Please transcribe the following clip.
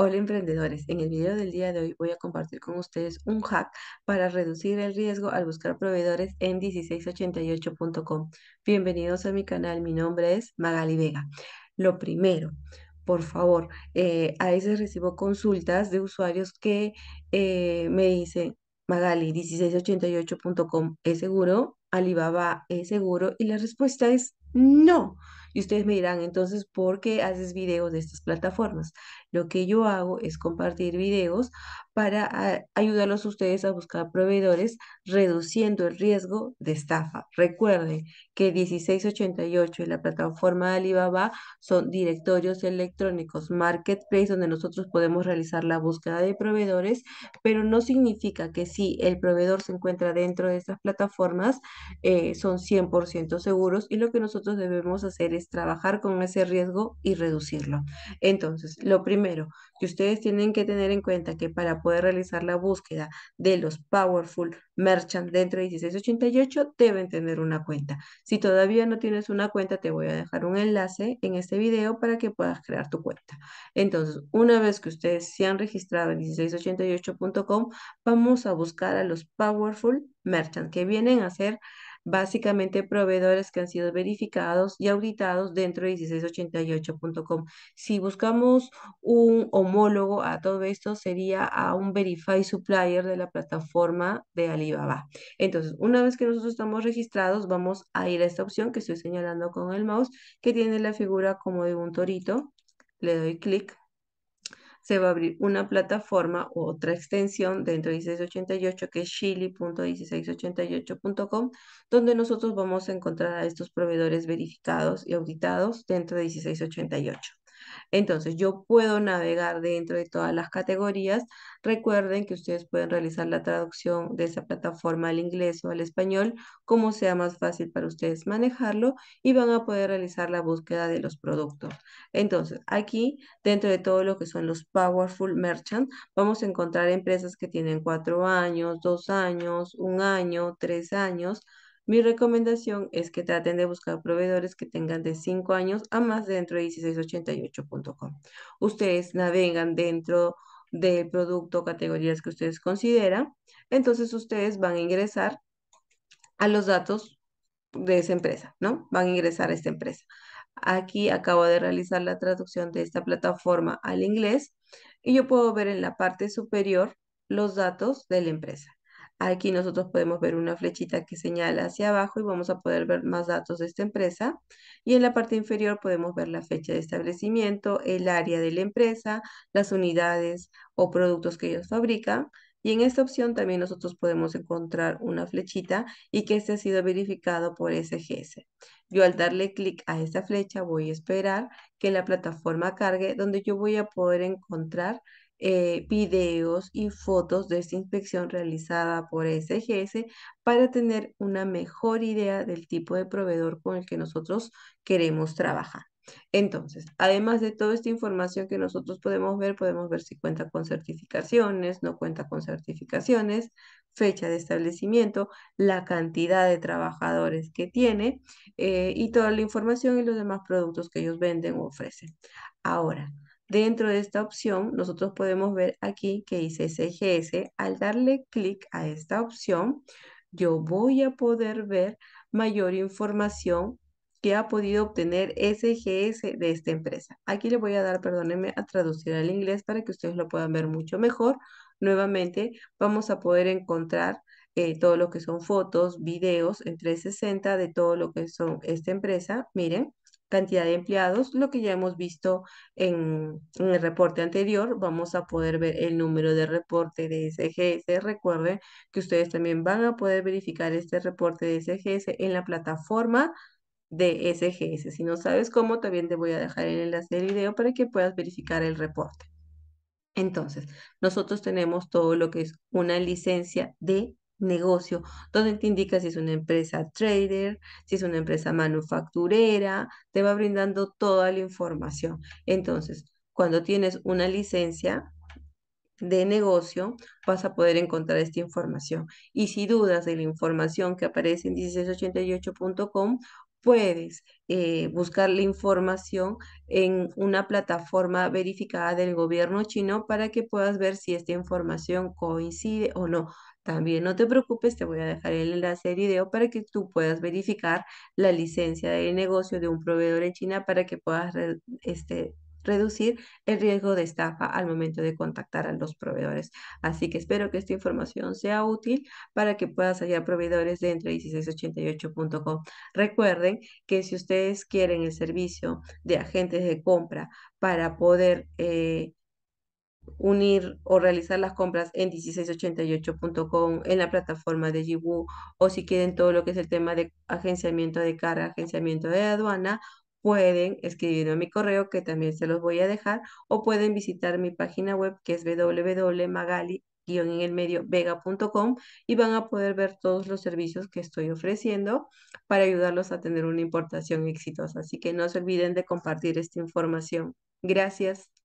Hola emprendedores, en el video del día de hoy voy a compartir con ustedes un hack para reducir el riesgo al buscar proveedores en 1688.com. Bienvenidos a mi canal, mi nombre es Magali Vega. Lo primero, por favor, eh, a veces recibo consultas de usuarios que eh, me dicen, Magali, 1688.com, ¿es seguro? Alibaba es seguro? Y la respuesta es no. Y ustedes me dirán, entonces, ¿por qué haces videos de estas plataformas? Lo que yo hago es compartir videos para ah, ayudarlos a ustedes a buscar proveedores reduciendo el riesgo de estafa. Recuerden que 1688 y la plataforma de Alibaba son directorios electrónicos, marketplace, donde nosotros podemos realizar la búsqueda de proveedores, pero no significa que si el proveedor se encuentra dentro de estas plataformas, eh, son 100% seguros y lo que nosotros debemos hacer es trabajar con ese riesgo y reducirlo. Entonces, lo primero que ustedes tienen que tener en cuenta que para poder realizar la búsqueda de los Powerful Merchant dentro de 1688 deben tener una cuenta. Si todavía no tienes una cuenta, te voy a dejar un enlace en este video para que puedas crear tu cuenta. Entonces, una vez que ustedes se han registrado en 1688.com, vamos a buscar a los Powerful Merchant, que vienen a ser básicamente proveedores que han sido verificados y auditados dentro de 1688.com. Si buscamos un homólogo a todo esto, sería a un Verify Supplier de la plataforma de Alibaba. Entonces, una vez que nosotros estamos registrados, vamos a ir a esta opción que estoy señalando con el mouse, que tiene la figura como de un torito. Le doy clic se va a abrir una plataforma u otra extensión dentro de 1688 que es chili.1688.com, donde nosotros vamos a encontrar a estos proveedores verificados y auditados dentro de 1688. Entonces, yo puedo navegar dentro de todas las categorías. Recuerden que ustedes pueden realizar la traducción de esa plataforma al inglés o al español, como sea más fácil para ustedes manejarlo, y van a poder realizar la búsqueda de los productos. Entonces, aquí, dentro de todo lo que son los Powerful Merchants, vamos a encontrar empresas que tienen cuatro años, dos años, un año, tres años, mi recomendación es que traten de buscar proveedores que tengan de 5 años a más dentro de 1688.com. Ustedes navegan dentro del producto, categorías que ustedes consideran, entonces ustedes van a ingresar a los datos de esa empresa, ¿no? Van a ingresar a esta empresa. Aquí acabo de realizar la traducción de esta plataforma al inglés y yo puedo ver en la parte superior los datos de la empresa. Aquí nosotros podemos ver una flechita que señala hacia abajo y vamos a poder ver más datos de esta empresa. Y en la parte inferior podemos ver la fecha de establecimiento, el área de la empresa, las unidades o productos que ellos fabrican. Y en esta opción también nosotros podemos encontrar una flechita y que este ha sido verificado por SGS. Yo al darle clic a esta flecha voy a esperar que la plataforma cargue donde yo voy a poder encontrar eh, videos y fotos de esta inspección realizada por SGS para tener una mejor idea del tipo de proveedor con el que nosotros queremos trabajar. Entonces, además de toda esta información que nosotros podemos ver, podemos ver si cuenta con certificaciones, no cuenta con certificaciones, fecha de establecimiento, la cantidad de trabajadores que tiene eh, y toda la información y los demás productos que ellos venden o ofrecen. Ahora, Dentro de esta opción, nosotros podemos ver aquí que dice SGS, Al darle clic a esta opción, yo voy a poder ver mayor información que ha podido obtener SGS de esta empresa. Aquí le voy a dar, perdónenme, a traducir al inglés para que ustedes lo puedan ver mucho mejor. Nuevamente vamos a poder encontrar eh, todo lo que son fotos, videos entre 60 de todo lo que son esta empresa. Miren, cantidad de empleados, lo que ya hemos visto en, el reporte anterior, vamos a poder ver el número de reporte de SGS. Recuerden que ustedes también van a poder verificar este reporte de SGS en la plataforma de SGS. Si no sabes cómo, también te voy a dejar el enlace del video para que puedas verificar el reporte. Entonces, nosotros tenemos todo lo que es una licencia de negocio, donde te indica si es una empresa trader, si es una empresa manufacturera, te va brindando toda la información. Entonces, cuando tienes una licencia de negocio, vas a poder encontrar esta información. Y si dudas de la información que aparece en 1688.com, puedes eh, buscar la información en una plataforma verificada del gobierno chino para que puedas ver si esta información coincide o no. También no te preocupes, te voy a dejar el enlace de video para que tú puedas verificar la licencia de negocio de un proveedor en China para que puedas este, reducir el riesgo de estafa al momento de contactar a los proveedores. Así que espero que esta información sea útil para que puedas hallar proveedores dentro de 1688.com. Recuerden que si ustedes quieren el servicio de agentes de compra para poder eh, unir o realizar las compras en 1688.com, en la plataforma de Jibu, o si quieren todo lo que es el tema de agenciamiento de carga, agenciamiento de aduana, pueden escribirme a mi correo que también se los voy a dejar, o pueden visitar mi página web que es www.magali en el medio vega.com y van a poder ver todos los servicios que estoy ofreciendo para ayudarlos a tener una importación exitosa. Así que no se olviden de compartir esta información. Gracias.